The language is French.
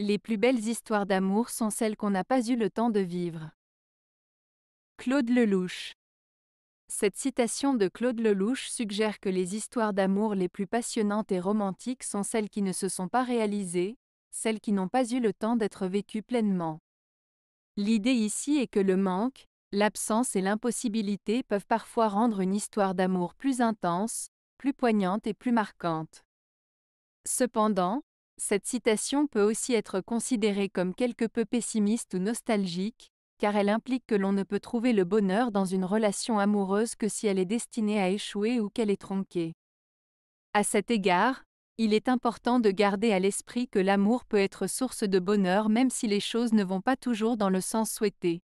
Les plus belles histoires d'amour sont celles qu'on n'a pas eu le temps de vivre. Claude Lelouch Cette citation de Claude Lelouch suggère que les histoires d'amour les plus passionnantes et romantiques sont celles qui ne se sont pas réalisées, celles qui n'ont pas eu le temps d'être vécues pleinement. L'idée ici est que le manque, l'absence et l'impossibilité peuvent parfois rendre une histoire d'amour plus intense, plus poignante et plus marquante. Cependant, cette citation peut aussi être considérée comme quelque peu pessimiste ou nostalgique, car elle implique que l'on ne peut trouver le bonheur dans une relation amoureuse que si elle est destinée à échouer ou qu'elle est tronquée. À cet égard, il est important de garder à l'esprit que l'amour peut être source de bonheur même si les choses ne vont pas toujours dans le sens souhaité.